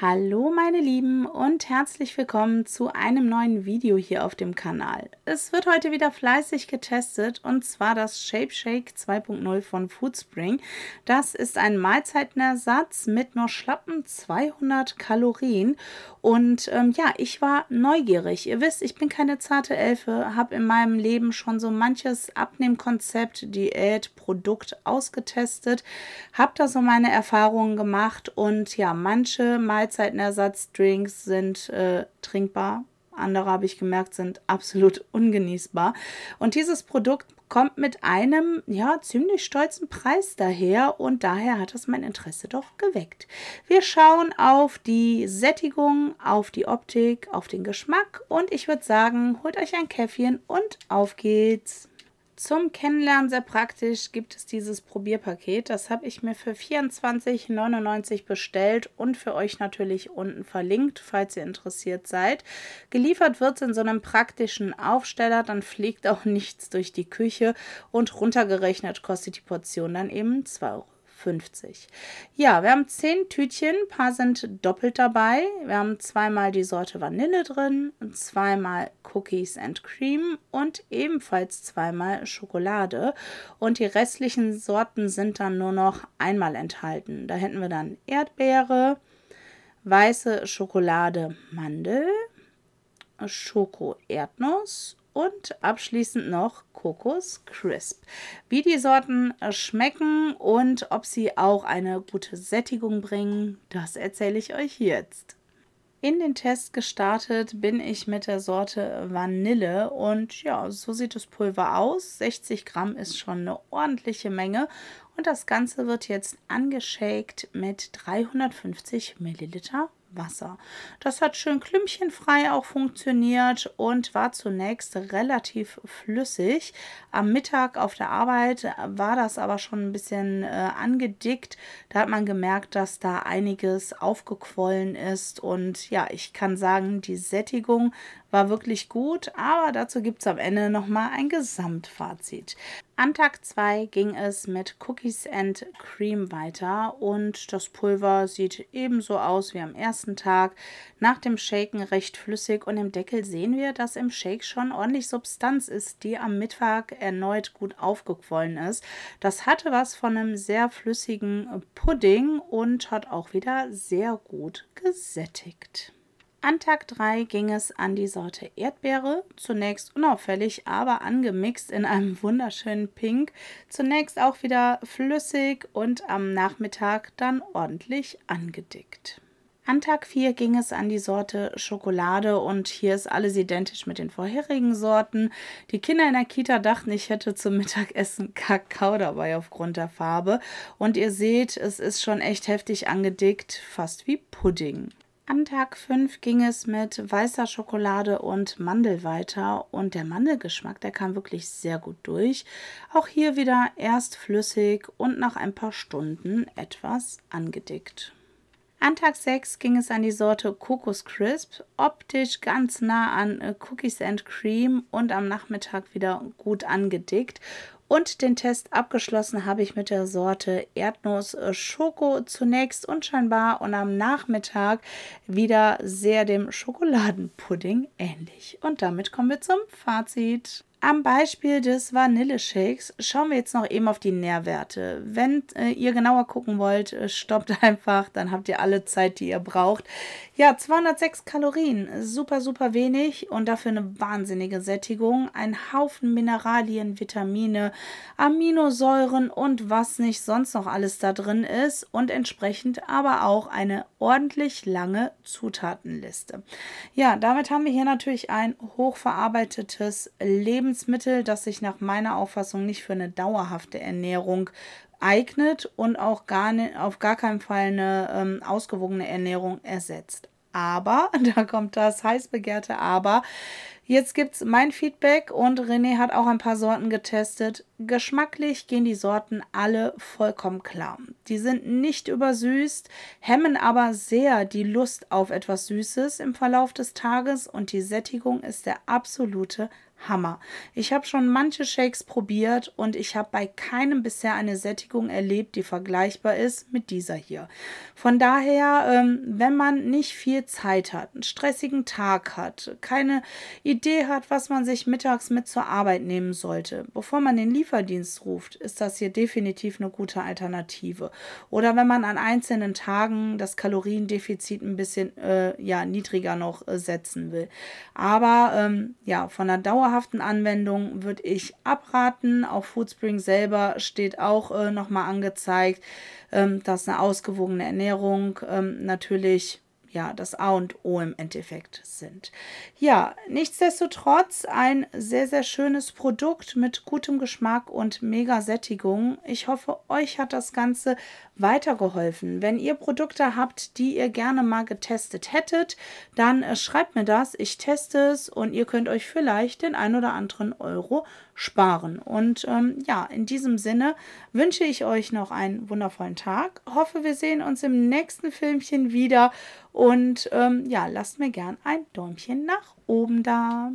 Hallo meine Lieben und herzlich willkommen zu einem neuen Video hier auf dem Kanal. Es wird heute wieder fleißig getestet und zwar das Shape Shake 2.0 von Foodspring. Das ist ein Mahlzeitenersatz mit nur schlappen 200 Kalorien und ähm, ja, ich war neugierig. Ihr wisst, ich bin keine zarte Elfe, habe in meinem Leben schon so manches Abnehmkonzept, Diät, Produkt ausgetestet, habe da so meine Erfahrungen gemacht und ja, manche Mahlzeiten Mahlzeitenersatz, Drinks sind äh, trinkbar. Andere habe ich gemerkt, sind absolut ungenießbar. Und dieses Produkt kommt mit einem ja ziemlich stolzen Preis daher und daher hat es mein Interesse doch geweckt. Wir schauen auf die Sättigung, auf die Optik, auf den Geschmack und ich würde sagen, holt euch ein Käffchen und auf geht's. Zum Kennenlernen sehr praktisch gibt es dieses Probierpaket. Das habe ich mir für 24,99 bestellt und für euch natürlich unten verlinkt, falls ihr interessiert seid. Geliefert wird es in so einem praktischen Aufsteller, dann fliegt auch nichts durch die Küche und runtergerechnet kostet die Portion dann eben 2,50 Euro. 50. Ja, wir haben 10 Tütchen, ein paar sind doppelt dabei. Wir haben zweimal die Sorte Vanille drin, zweimal Cookies and Cream und ebenfalls zweimal Schokolade. Und die restlichen Sorten sind dann nur noch einmal enthalten. Da hätten wir dann Erdbeere, weiße Schokolade Mandel, Schoko-Erdnuss und abschließend noch Kokos Crisp. Wie die Sorten schmecken und ob sie auch eine gute Sättigung bringen, das erzähle ich euch jetzt. In den Test gestartet bin ich mit der Sorte Vanille und ja, so sieht das Pulver aus. 60 Gramm ist schon eine ordentliche Menge und das Ganze wird jetzt angeschäkt mit 350 Milliliter Wasser. Das hat schön klümpchenfrei auch funktioniert und war zunächst relativ flüssig. Am Mittag auf der Arbeit war das aber schon ein bisschen äh, angedickt. Da hat man gemerkt, dass da einiges aufgequollen ist und ja, ich kann sagen, die Sättigung war wirklich gut, aber dazu gibt es am Ende nochmal ein Gesamtfazit. An Tag 2 ging es mit Cookies and Cream weiter und das Pulver sieht ebenso aus wie am ersten Tag. Nach dem Shaken recht flüssig und im Deckel sehen wir, dass im Shake schon ordentlich Substanz ist, die am Mittag erneut gut aufgequollen ist. Das hatte was von einem sehr flüssigen Pudding und hat auch wieder sehr gut gesättigt. An Tag 3 ging es an die Sorte Erdbeere, zunächst unauffällig, aber angemixt in einem wunderschönen Pink, zunächst auch wieder flüssig und am Nachmittag dann ordentlich angedickt. An Tag 4 ging es an die Sorte Schokolade und hier ist alles identisch mit den vorherigen Sorten. Die Kinder in der Kita dachten, ich hätte zum Mittagessen Kakao dabei aufgrund der Farbe. Und ihr seht, es ist schon echt heftig angedickt, fast wie Pudding. An Tag 5 ging es mit weißer Schokolade und Mandel weiter und der Mandelgeschmack, der kam wirklich sehr gut durch. Auch hier wieder erst flüssig und nach ein paar Stunden etwas angedickt. An Tag 6 ging es an die Sorte Kokos Crisp, optisch ganz nah an Cookies and Cream und am Nachmittag wieder gut angedickt. Und den Test abgeschlossen habe ich mit der Sorte Erdnuss äh, Schoko zunächst scheinbar und am Nachmittag wieder sehr dem Schokoladenpudding ähnlich. Und damit kommen wir zum Fazit. Am Beispiel des Vanilleshakes schauen wir jetzt noch eben auf die Nährwerte. Wenn äh, ihr genauer gucken wollt, äh, stoppt einfach, dann habt ihr alle Zeit, die ihr braucht. Ja, 206 Kalorien, super, super wenig und dafür eine wahnsinnige Sättigung. Ein Haufen Mineralien, Vitamine, Aminosäuren und was nicht sonst noch alles da drin ist und entsprechend aber auch eine ordentlich lange Zutatenliste. Ja, damit haben wir hier natürlich ein hochverarbeitetes Lebensmittel, das sich nach meiner Auffassung nicht für eine dauerhafte Ernährung eignet und auch gar ne, auf gar keinen Fall eine ähm, ausgewogene Ernährung ersetzt. Aber, da kommt das heiß begehrte Aber, Jetzt gibt's mein Feedback und René hat auch ein paar Sorten getestet. Geschmacklich gehen die Sorten alle vollkommen klar. Die sind nicht übersüßt, hemmen aber sehr die Lust auf etwas Süßes im Verlauf des Tages und die Sättigung ist der absolute Hammer. Ich habe schon manche Shakes probiert und ich habe bei keinem bisher eine Sättigung erlebt, die vergleichbar ist mit dieser hier. Von daher, ähm, wenn man nicht viel Zeit hat, einen stressigen Tag hat, keine Idee Idee hat, was man sich mittags mit zur Arbeit nehmen sollte, bevor man den Lieferdienst ruft, ist das hier definitiv eine gute Alternative. Oder wenn man an einzelnen Tagen das Kaloriendefizit ein bisschen äh, ja, niedriger noch äh, setzen will. Aber ähm, ja, von einer dauerhaften Anwendung würde ich abraten. Auf Foodspring selber steht auch äh, nochmal angezeigt, ähm, dass eine ausgewogene Ernährung ähm, natürlich ja das A und O im Endeffekt sind. Ja, nichtsdestotrotz ein sehr, sehr schönes Produkt mit gutem Geschmack und mega Sättigung. Ich hoffe, euch hat das Ganze weitergeholfen. Wenn ihr Produkte habt, die ihr gerne mal getestet hättet, dann äh, schreibt mir das. Ich teste es und ihr könnt euch vielleicht den ein oder anderen Euro sparen. Und ähm, ja, in diesem Sinne wünsche ich euch noch einen wundervollen Tag. Hoffe, wir sehen uns im nächsten Filmchen wieder. Und und ähm, ja, lasst mir gern ein Däumchen nach oben da.